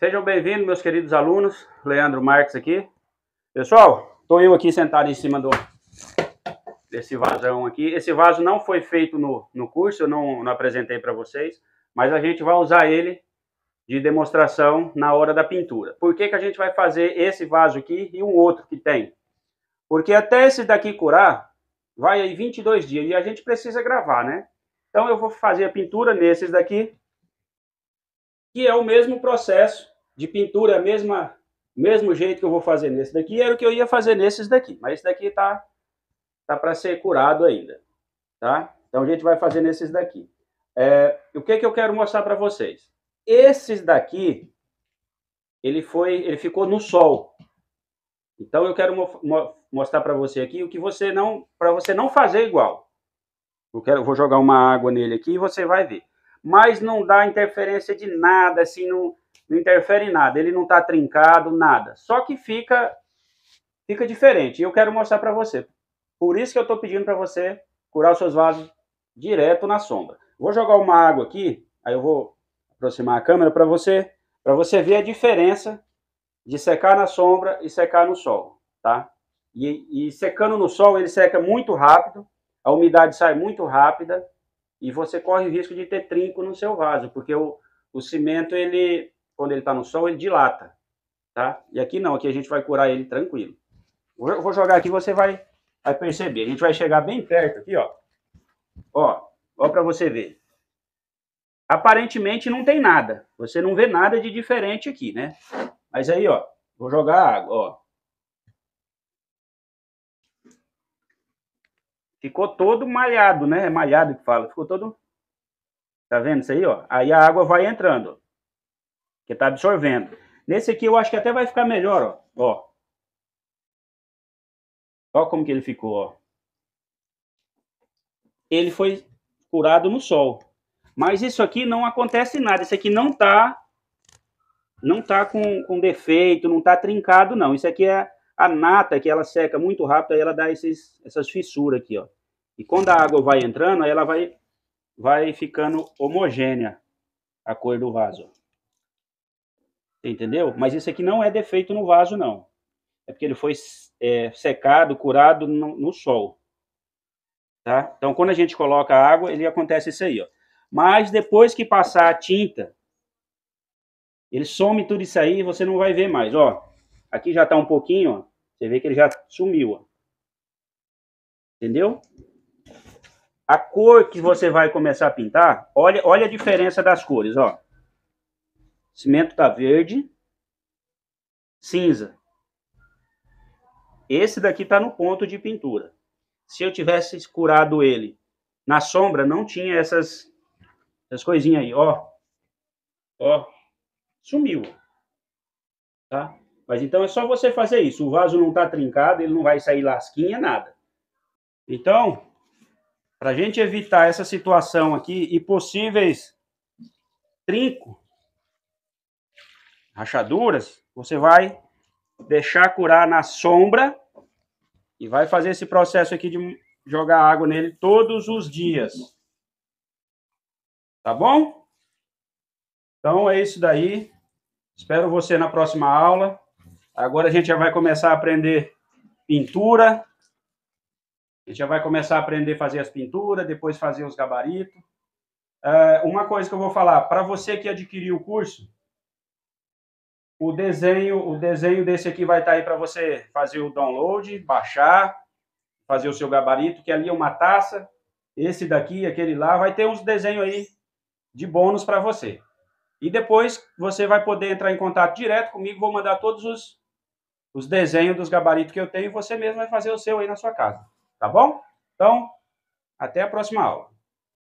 Sejam bem-vindos, meus queridos alunos. Leandro Marques aqui. Pessoal, estou eu aqui sentado em cima do, desse vasão aqui. Esse vaso não foi feito no, no curso, eu não, não apresentei para vocês, mas a gente vai usar ele de demonstração na hora da pintura. Por que, que a gente vai fazer esse vaso aqui e um outro que tem? Porque até esse daqui curar, vai aí 22 dias e a gente precisa gravar, né? Então eu vou fazer a pintura nesses daqui que é o mesmo processo de pintura, a mesma mesmo jeito que eu vou fazer nesse daqui, era o que eu ia fazer nesses daqui, mas esse daqui tá tá para ser curado ainda, tá? Então a gente vai fazer nesses daqui. É, o que que eu quero mostrar para vocês? Esses daqui ele foi, ele ficou no sol. Então eu quero mo mo mostrar para você aqui o que você não, para você não fazer igual. Eu quero, eu vou jogar uma água nele aqui e você vai ver mas não dá interferência de nada, assim, não, não interfere em nada. Ele não está trincado, nada. Só que fica, fica diferente. E eu quero mostrar para você. Por isso que eu estou pedindo para você curar os seus vasos direto na sombra. Vou jogar uma água aqui, aí eu vou aproximar a câmera para você, para você ver a diferença de secar na sombra e secar no sol, tá? E, e secando no sol ele seca muito rápido, a umidade sai muito rápida e você corre o risco de ter trinco no seu vaso, porque o, o cimento, ele, quando ele está no sol, ele dilata, tá? E aqui não, aqui a gente vai curar ele tranquilo. Eu vou jogar aqui, você vai, vai perceber. A gente vai chegar bem perto aqui, ó. Ó, ó para você ver. Aparentemente não tem nada. Você não vê nada de diferente aqui, né? Mas aí, ó, vou jogar água, ó. ficou todo malhado, né? É malhado que fala, ficou todo. Tá vendo isso aí, ó? Aí a água vai entrando, ó, que tá absorvendo. Nesse aqui eu acho que até vai ficar melhor, ó. Ó, ó como que ele ficou, ó. Ele foi curado no sol. Mas isso aqui não acontece nada. Isso aqui não tá não tá com, com defeito, não tá trincado, não. Isso aqui é a nata, que ela seca muito rápido, aí ela dá esses, essas fissuras aqui, ó. E quando a água vai entrando, aí ela vai, vai ficando homogênea a cor do vaso. Entendeu? Mas isso aqui não é defeito no vaso, não. É porque ele foi é, secado, curado no, no sol. Tá? Então, quando a gente coloca a água, ele acontece isso aí, ó. Mas depois que passar a tinta, ele some tudo isso aí e você não vai ver mais, ó. Aqui já está um pouquinho, ó. Você vê que ele já sumiu, ó. Entendeu? A cor que você vai começar a pintar, olha, olha a diferença das cores, ó. Cimento tá verde, cinza. Esse daqui tá no ponto de pintura. Se eu tivesse curado ele na sombra, não tinha essas, essas coisinhas aí, ó. Ó, sumiu, tá? Mas então é só você fazer isso. O vaso não está trincado, ele não vai sair lasquinha, nada. Então, para a gente evitar essa situação aqui e possíveis trinco, rachaduras, você vai deixar curar na sombra e vai fazer esse processo aqui de jogar água nele todos os dias. Tá bom? Então é isso daí. Espero você na próxima aula. Agora a gente já vai começar a aprender pintura. A gente já vai começar a aprender a fazer as pinturas, depois fazer os gabaritos. É, uma coisa que eu vou falar, para você que adquiriu o curso, o desenho, o desenho desse aqui vai estar tá aí para você fazer o download, baixar, fazer o seu gabarito, que ali é uma taça, esse daqui, aquele lá, vai ter uns desenhos aí de bônus para você. E depois você vai poder entrar em contato direto comigo, vou mandar todos os os desenhos dos gabaritos que eu tenho e você mesmo vai fazer o seu aí na sua casa, tá bom? Então, até a próxima aula.